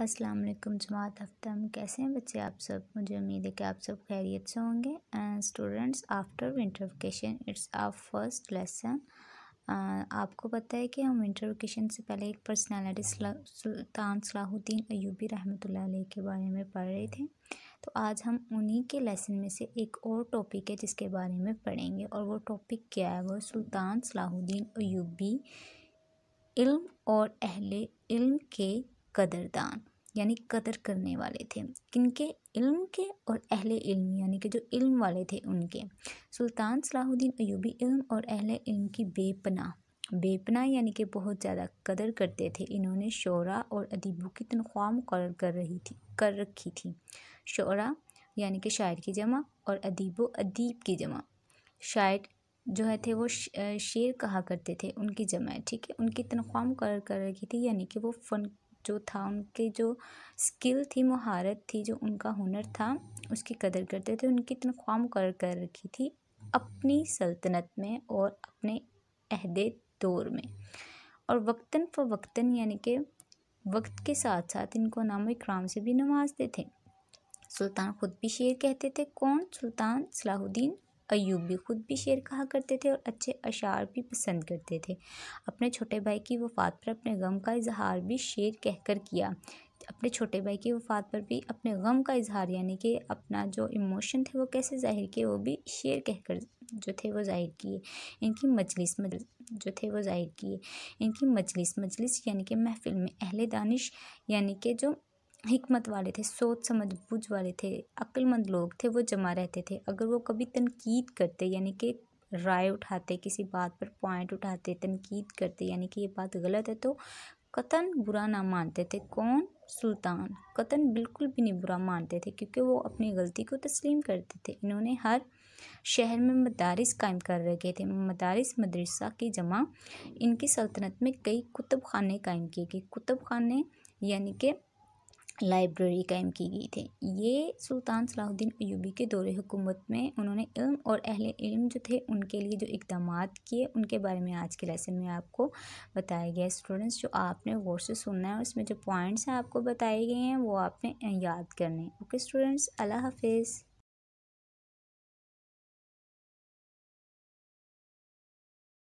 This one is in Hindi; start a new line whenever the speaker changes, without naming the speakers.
अस्सलाम वालेकुम जमात हफ्तम कैसे हैं बच्चे आप सब मुझे उम्मीद है कि आप सब खैरियत से होंगे and students after winter vacation it's our first lesson आपको पता है कि हम विंटर वेकेशन से पहले एक पर्सनालिटी सुल्तान सलाहुद्दीन अयूबी रहमत के बारे में पढ़ रहे थे तो आज हम उन्हीं के लेसन में से एक और टॉपिक है जिसके बारे में पढ़ेंगे और वो टॉपिक क्या है वो सुल्तान सलाहुद्दीन अयूबी इल्म और अहले इल्म के कदरदान यानी कदर करने वाले थे किनके इल्म के और अहले इल्म यानी कि जो इल्म वाले थे उनके सुल्तान सलाहुद्दीन अयूबी इल्म और अहले इल्म की बेपना बेपना यानी कि बहुत ज़्यादा कदर करते थे इन्होंने शोरा और अदीबों की तनख्वाह मुकर कर रही थी कर रखी थी शोरा यानी कि शायर की जमा और अदीबो अदीब की जमा शायर जो है थे वो शेर कहा करते थे उनकी जमा ठीक है उनकी तनख्वाह मुकर कर रखी थी यानी कि वो फन जो था उनके जो स्किल थी महारत थी जो उनका हुनर था उसकी कदर करते थे उनकी तनख्वाह मुकर कर रखी थी अपनी सल्तनत में और अपने अहदे दौर में और वक्तन फ वक्तन यानी कि वक्त के साथ साथ इनको नाम इक्राम से भी नवाजते थे सुल्तान ख़ुद भी शेर कहते थे कौन सुल्तान सलाहुद्दीन अयूब भी ख़ुद भी शेर कहा करते थे और अच्छे अशार भी पसंद करते थे अपने छोटे भाई की वफ़ात पर अपने गम का इजहार भी शेर कहकर किया अपने छोटे भाई की वफ़ात पर भी अपने गम का इजहार यानी कि अपना जो इमोशन थे वो कैसे ज़ाहिर किए वो भी शेर कहकर जो थे वो ज़ाहिर किए इनकी मजलिस जो थे वो ज़ाहिर किए इनकी मजलिस मजलिस यानी कि महफिल में अहल दानिश यानी कि जो हमत वाले थे सोच समझ बूझ वाले थे अक्लमंद लोग थे वो जमा रहते थे अगर वो कभी तनकीद करते यानी कि राय उठाते किसी बात पर पॉइंट उठाते तनकीद करते यानी कि ये बात गलत है तो कतन बुरा ना मानते थे कौन सुल्तान कतन बिल्कुल भी नहीं बुरा मानते थे क्योंकि वो अपनी गलती को तस्लीम करते थे इन्होंने हर शहर में मदारस कायम कर रखे थे मदारस मदरसा की जमा इनकी सल्तनत में कई कुतुब खाने कायम किए गए कुतुब खाने यानी कि लाइब्रेरी कायम की गई थी ये सुल्तान सलाहुद्दीन अयूबी के दौरे हुकूमत में उन्होंने इल्म और अहले इल्म जो थे उनके लिए जो इकदाम किए उनके बारे में आज के लेसन में आपको बताया गया स्टूडेंट्स जो आपने गौर से सुनना है उसमें जो पॉइंट्स हैं आपको बताए गए हैं वो आपने याद करने ओके स्टूडेंट्स अल्लाह हाफिज़